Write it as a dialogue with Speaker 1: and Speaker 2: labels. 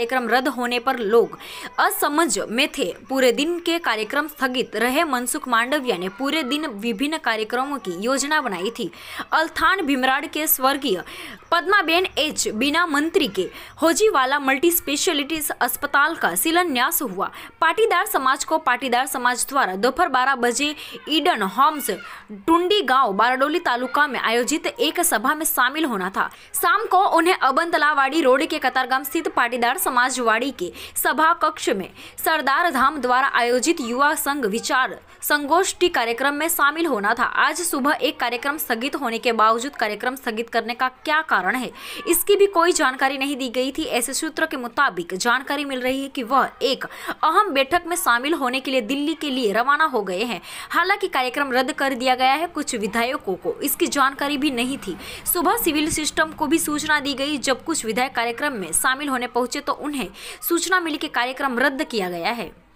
Speaker 1: कार्यक्रम रद्द होने पर लोग असमझ में थे पूरे दिन के कार्यक्रम स्थगित रहे मनसुख मांडविया ने पूरे दिन विभिन्न कार्यक्रमों की योजना बनाई थी अल्थान भीमराड के स्वर्गीय पद्माबेन एच बिना मंत्री के होजीवाला मल्टी स्पेशलिटी अस्पताल का शिलान्यास हुआ पाटीदार समाज को पाटीदार समाज द्वारा दोपहर बारह बजे ईडन होम्स टुंडी गांव बारडोली तालुका में आयोजित एक सभा में शामिल होना था शाम को उन्हें अबंतलावाड़ी रोड के कतारगाम स्थित पाटीदार समाजवाड़ी के सभा कक्ष में सरदार धाम द्वारा आयोजित युवा संघ विचार संगोष्ठी कार्यक्रम में शामिल होना था आज सुबह एक कार्यक्रम स्थगित होने के बावजूद कार्यक्रम स्थगित करने का क्या कारण है इसकी भी कोई जानकारी नहीं दी गई थी ऐसे सूत्र के मुताबिक जानकारी मिल रही है कि वह एक अहम बैठक में शामिल होने के लिए दिल्ली के लिए रवाना हो गए हैं हालांकि कार्यक्रम रद्द कर दिया गया है कुछ विधायकों को इसकी जानकारी भी नहीं थी सुबह सिविल सिस्टम को भी सूचना दी गई जब कुछ विधायक कार्यक्रम में शामिल होने पहुंचे तो उन्हें सूचना मिली कि कार्यक्रम रद्द किया गया है